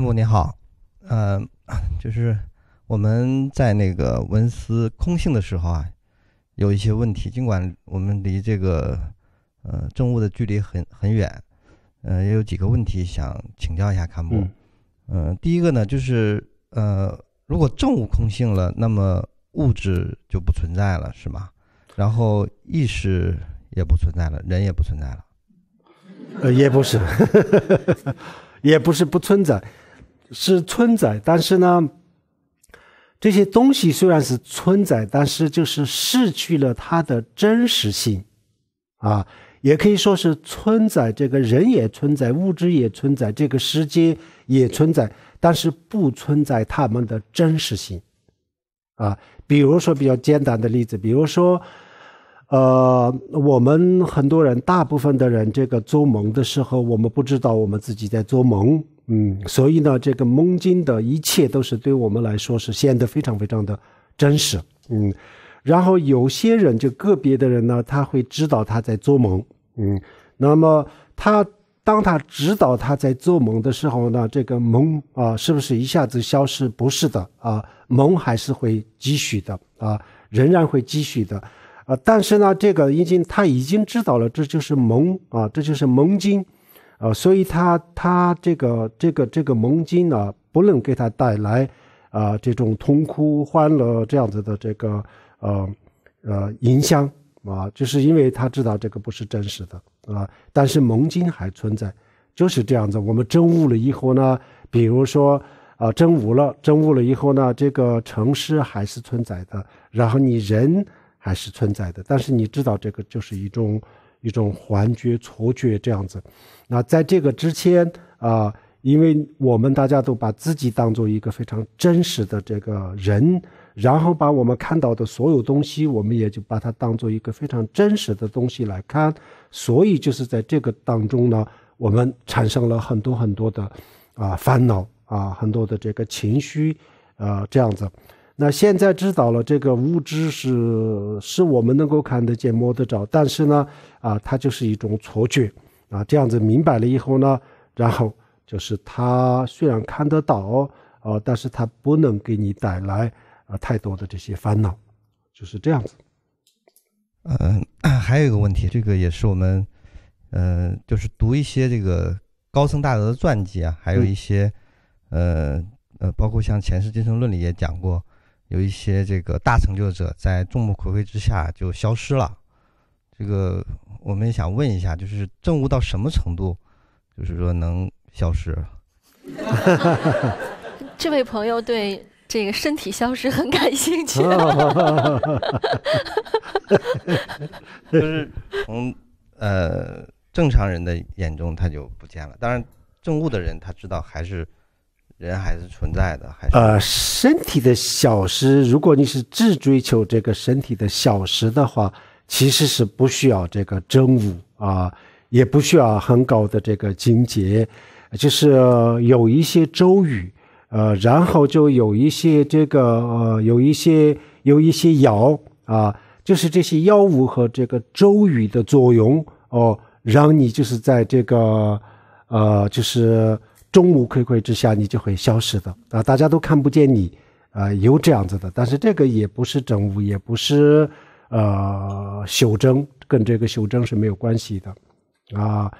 看布你好，呃，就是我们在那个文思空性的时候啊，有一些问题，尽管我们离这个呃正物的距离很很远，呃，也有几个问题想请教一下看布，嗯，第一个呢就是呃，如果正物空性了，那么物质就不存在了，是吗？然后意识也不存在了，人也不存在了，呃，也不是，也不是不存在。是存在，但是呢，这些东西虽然是存在，但是就是失去了它的真实性，啊，也可以说是存在。这个人也存在，物质也存在，这个世界也存在，但是不存在他们的真实性，啊，比如说比较简单的例子，比如说，呃，我们很多人大部分的人，这个做梦的时候，我们不知道我们自己在做梦。嗯，所以呢，这个梦境的一切都是对我们来说是显得非常非常的真实。嗯，然后有些人就个别的人呢，他会知道他在做梦。嗯，那么他当他知道他在做梦的时候呢，这个梦啊，是不是一下子消失？不是的啊，梦还是会继续的啊，仍然会继续的。啊，但是呢，这个已经他已经知道了，这就是梦啊，这就是梦境。呃，所以他他这个这个这个盟军呢，不能给他带来，啊，这种痛苦、欢乐这样子的这个，呃，呃，影响啊，就是因为他知道这个不是真实的啊。但是盟军还存在，就是这样子。我们真悟了以后呢，比如说，啊，真悟了，真悟了以后呢，这个城市还是存在的，然后你人还是存在的，但是你知道这个就是一种。一种幻觉、错觉这样子，那在这个之前啊，因为我们大家都把自己当做一个非常真实的这个人，然后把我们看到的所有东西，我们也就把它当做一个非常真实的东西来看，所以就是在这个当中呢，我们产生了很多很多的啊烦恼啊，很多的这个情绪，呃这样子。那现在知道了，这个物质是是我们能够看得见、摸得着，但是呢，啊，它就是一种错觉，啊，这样子明白了以后呢，然后就是它虽然看得到，啊，但是它不能给你带来啊太多的这些烦恼，就是这样子。嗯，还有一个问题，这个也是我们，嗯，就是读一些这个高僧大德的传记啊，还有一些，呃呃，包括像《前世今生论》里也讲过。有一些这个大成就者在众目睽睽之下就消失了，这个我们想问一下，就是证悟到什么程度，就是说能消失？这位朋友对这个身体消失很感兴趣。就是从呃正常人的眼中他就不见了，当然证悟的人他知道还是。人还是存在的，还呃，身体的小时，如果你是只追求这个身体的小时的话，其实是不需要这个真武啊，也不需要很高的这个境界，就是有一些咒语，呃，然后就有一些这个呃，有一些有一些药啊，就是这些药物和这个咒语的作用哦，让你就是在这个呃，就是。众目睽睽之下，你就会消失的啊！大家都看不见你，啊，有这样子的。但是这个也不是正物，也不是呃修真，跟这个修真是没有关系的，啊，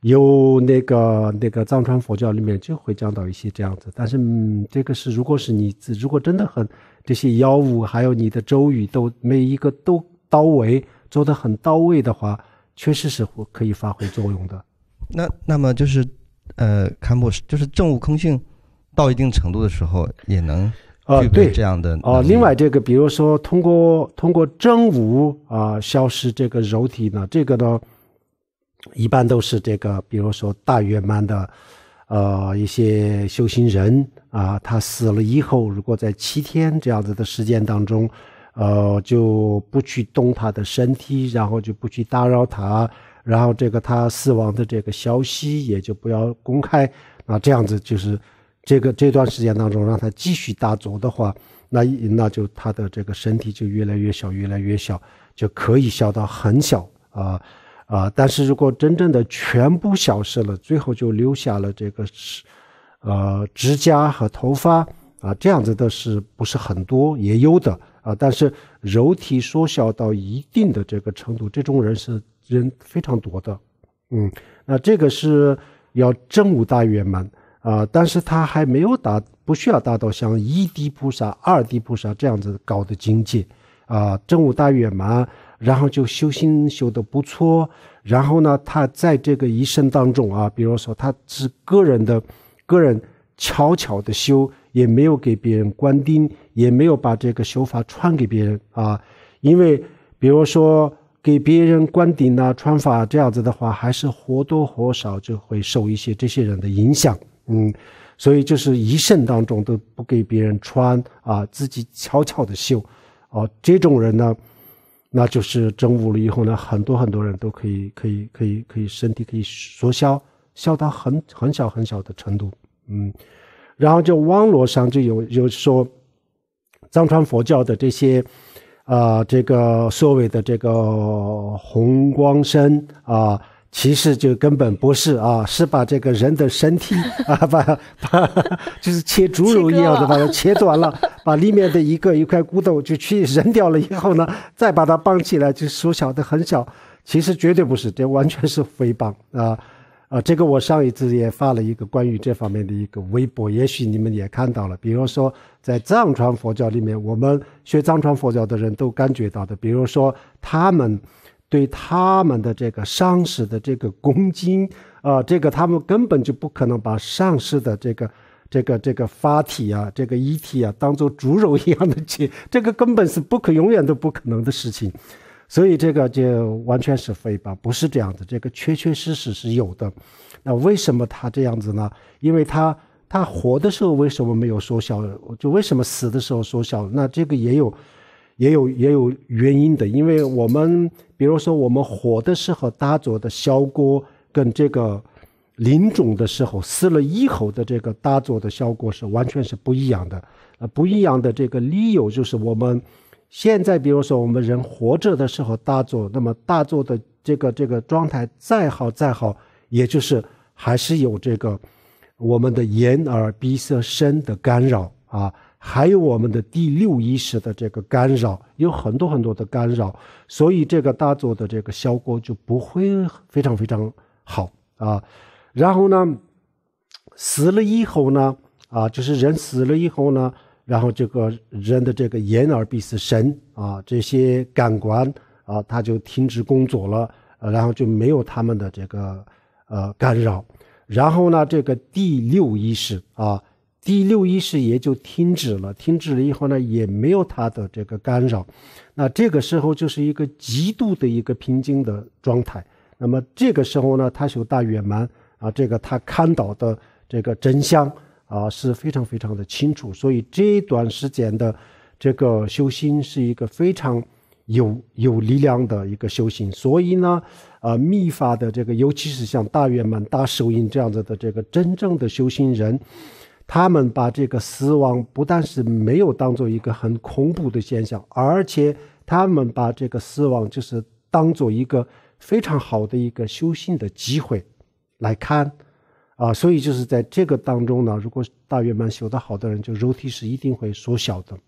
有那个那个藏传佛教里面就会讲到一些这样子。但是嗯、这个是，如果是你，如果真的很这些药物，还有你的咒语，都每一个都到位，做的很到位的话，确实是可以发挥作用的。那那么就是。呃，堪布是就是正悟空性到一定程度的时候，也能具备这样的。哦，另外这个，比如说通过通过真武啊，消失这个肉体呢，这个呢，一般都是这个，比如说大圆满的呃一些修行人啊，他死了以后，如果在七天这样子的时间当中，呃，就不去动他的身体，然后就不去打扰他。然后这个他死亡的这个消息也就不要公开，那这样子就是，这个这段时间当中让他继续大作的话，那那就他的这个身体就越来越小，越来越小，就可以小到很小啊啊！但是如果真正的全部消失了，最后就留下了这个是，呃，指甲和头发啊，这样子的是不是很多也有的啊？但是肉体缩小到一定的这个程度，这种人是。人非常多的，嗯，那这个是要真武大圆满啊，但是他还没有达，不需要达到像一地菩萨、二地菩萨这样子高的境界啊。真武大圆满，然后就修心修的不错，然后呢，他在这个一生当中啊，比如说他是个人的，个人悄悄的修，也没有给别人关丁，也没有把这个修法传给别人啊，因为比如说。给别人观点呐、穿法这样子的话，还是或多或少就会受一些这些人的影响。嗯，所以就是一生当中都不给别人穿啊，自己悄悄的修。哦，这种人呢，那就是正午了以后呢，很多很多人都可以可以可以可以身体可以缩小，小到很很小很小的程度。嗯，然后就网络上就有有说，藏传佛教的这些。啊，这个所谓的这个红光身啊，其实就根本不是啊，是把这个人的身体啊，把把就是切猪肉一样的，把它切断了，把里面的一个一块骨头就去扔掉了以后呢，再把它绑起来，就缩小的很小，其实绝对不是，这完全是诽谤啊。啊，这个我上一次也发了一个关于这方面的一个微博，也许你们也看到了。比如说，在藏传佛教里面，我们学藏传佛教的人都感觉到的，比如说他们对他们的这个上师的这个恭敬，啊，这个他们根本就不可能把上师的这个这个这个发体啊、这个遗体啊当做猪肉一样的吃，这个根本是不可永远都不可能的事情。所以这个就完全是废话，不是这样的。这个确确实实是有的。那为什么他这样子呢？因为他他活的时候为什么没有缩小？就为什么死的时候缩小？那这个也有，也有也有原因的。因为我们比如说我们活的时候打坐的效果跟这个临终的时候死了以后的这个打坐的效果是完全是不一样的。呃，不一样的这个理由就是我们。现在，比如说我们人活着的时候打坐，那么打坐的这个这个状态再好再好，也就是还是有这个我们的眼耳鼻舌身的干扰啊，还有我们的第六意识的这个干扰，有很多很多的干扰，所以这个打坐的这个效果就不会非常非常好啊。然后呢，死了以后呢，啊，就是人死了以后呢。然后这个人的这个眼耳鼻舌身啊，这些感官啊，他就停止工作了，然后就没有他们的这个呃干扰。然后呢，这个第六意识啊，第六意识也就停止了。停止了以后呢，也没有它的这个干扰。那这个时候就是一个极度的一个平静的状态。那么这个时候呢，他修大圆满啊，这个他看到的这个真相。啊，是非常非常的清楚，所以这段时间的这个修心是一个非常有有力量的一个修行。所以呢，呃，密法的这个，尤其是像大圆满、大手印这样子的这个真正的修行人，他们把这个死亡不但是没有当做一个很恐怖的现象，而且他们把这个死亡就是当做一个非常好的一个修行的机会来看。啊，所以就是在这个当中呢，如果大圆满修得好的人，就肉体是一定会缩小的。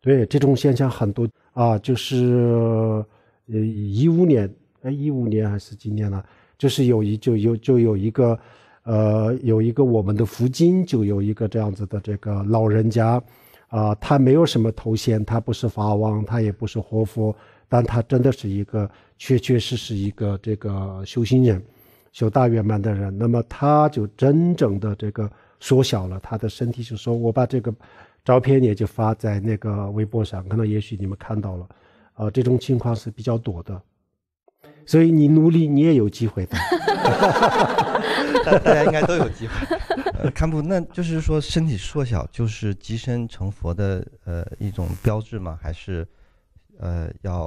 对，这种现象很多啊，就是呃一五年，哎一五年还是今年了，就是有一就有就有一个，呃有一个我们的福经就有一个这样子的这个老人家，啊，他没有什么头衔，他不是法王，他也不是活佛，但他真的是一个确确实实一个这个修行人。修大圆满的人，那么他就真正的这个缩小了他的身体。就说我把这个照片也就发在那个微博上，可能也许你们看到了，啊，这种情况是比较多的，所以你努力，你也有机会的。大家应该都有机会。呃，堪布，那就是说身体缩小就是极身成佛的呃一种标志吗？还是呃要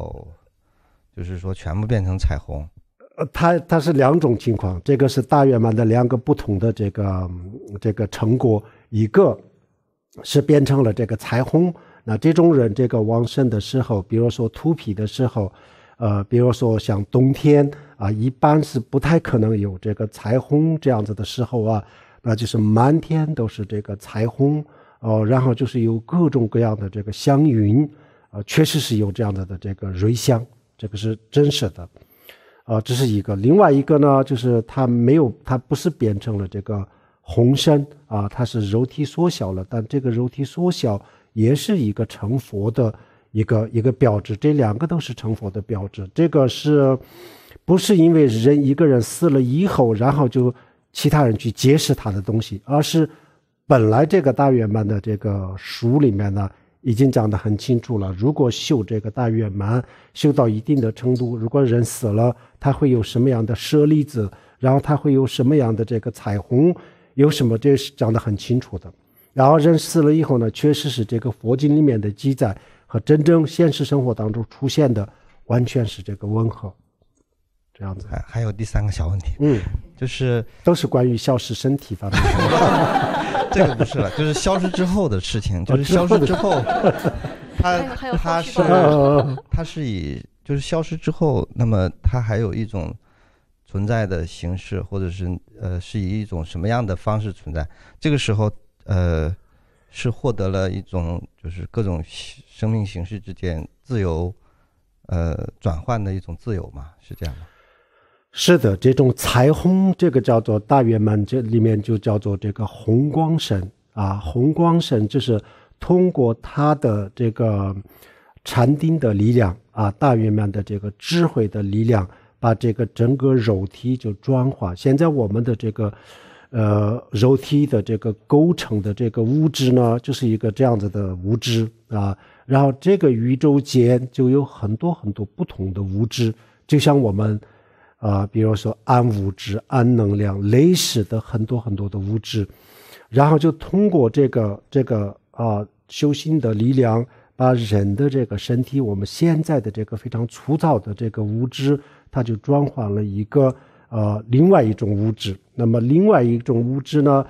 就是说全部变成彩虹？呃，它它是两种情况，这个是大圆满的两个不同的这个这个成果，一个是变成了这个彩虹。那这种人，这个旺盛的时候，比如说秃皮的时候，呃，比如说像冬天啊，一般是不太可能有这个彩虹这样子的时候啊，那就是满天都是这个彩虹哦，然后就是有各种各样的这个香云，啊，确实是有这样的的这个瑞香，这个是真实的。啊，这是一个，另外一个呢，就是它没有，它不是变成了这个红身啊，它是肉体缩小了，但这个肉体缩小也是一个成佛的一个一个标志，这两个都是成佛的标志。这个是不是因为人一个人死了以后，然后就其他人去劫食他的东西，而是本来这个大圆满的这个书里面呢？已经讲得很清楚了。如果修这个大圆满，修到一定的程度，如果人死了，他会有什么样的舍利子？然后他会有什么样的这个彩虹？有什么？这是讲得很清楚的。然后人死了以后呢，确实是这个佛经里面的记载和真正现实生活当中出现的完全是这个吻合，这样子。还还有第三个小问题。嗯。就是都是关于消失身体方面的，这个不是了，就是消失之后的事情，就是消失之后，他他是他是以就是消失之后，那么他还有一种存在的形式，或者是呃是以一种什么样的方式存在？这个时候呃是获得了一种就是各种生命形式之间自由呃转换的一种自由嘛？是这样吗？是的，这种彩虹，这个叫做大圆满，这里面就叫做这个红光神啊。红光神就是通过他的这个禅定的力量啊，大圆满的这个智慧的力量，把这个整个肉体就转化。现在我们的这个呃肉体的这个构成的这个物质呢，就是一个这样子的物质啊。然后这个宇宙间就有很多很多不同的物质，就像我们。啊，比如说氨物质、氨能量、镭使的很多很多的物质，然后就通过这个这个啊修心的力量，把人的这个身体，我们现在的这个非常粗糙的这个物质，它就转化了一个呃另外一种物质。那么另外一种物质呢，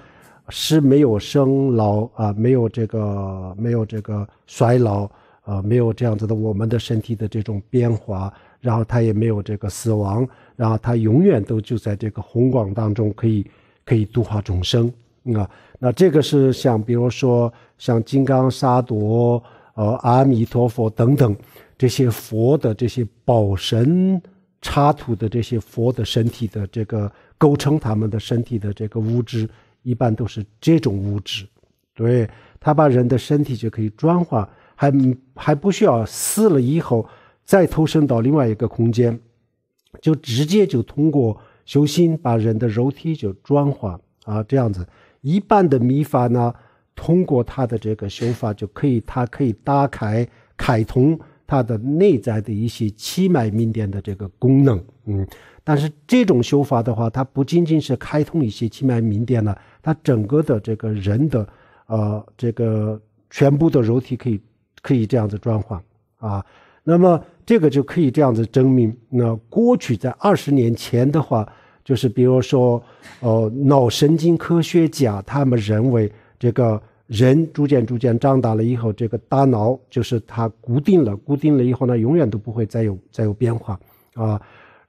是没有生老啊，没有这个没有这个衰老啊，没有这样子的我们的身体的这种变化。然后他也没有这个死亡，然后他永远都就在这个红光当中，可以可以度化众生啊。那这个是像比如说像金刚萨埵、呃阿弥陀佛等等这些佛的这些宝神插图的这些佛的身体的这个构成，他们的身体的这个物质一般都是这种物质。对，他把人的身体就可以转化，还还不需要死了以后。再投身到另外一个空间，就直接就通过修心把人的肉体就转化啊，这样子一半的秘法呢，通过他的这个修法就可以，他可以打开开通他的内在的一些气脉命点的这个功能，嗯，但是这种修法的话，它不仅仅是开通一些气脉命点了，它整个的这个人的呃这个全部的肉体可以可以这样子转换啊，那么。这个就可以这样子证明。那过去在二十年前的话，就是比如说，呃，脑神经科学家他们认为，这个人逐渐逐渐长大了以后，这个大脑就是它固定了，固定了以后呢，永远都不会再有再有变化啊。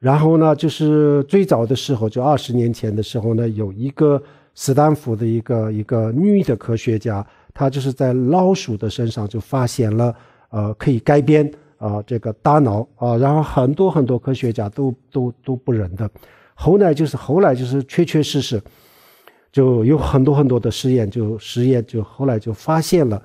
然后呢，就是最早的时候，就二十年前的时候呢，有一个斯坦福的一个一个女的科学家，她就是在老鼠的身上就发现了，呃，可以改编。啊，这个大脑啊，然后很多很多科学家都都都不忍的。后来就是后来就是确确实实，就有很多很多的实验，就实验就后来就发现了，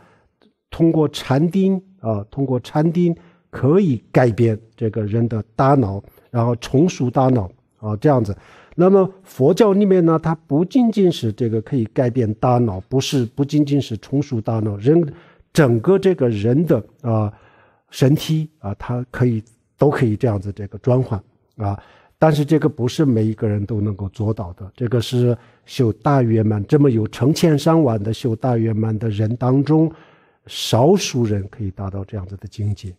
通过禅定啊，通过禅定可以改变这个人的大脑，然后重塑大脑啊这样子。那么佛教里面呢，它不仅仅是这个可以改变大脑，不是不仅仅是重塑大脑，人整个这个人的啊。神梯啊，它可以都可以这样子这个转换啊，但是这个不是每一个人都能够做到的，这个是修大圆满这么有成千上万的修大圆满的人当中，少数人可以达到这样子的境界。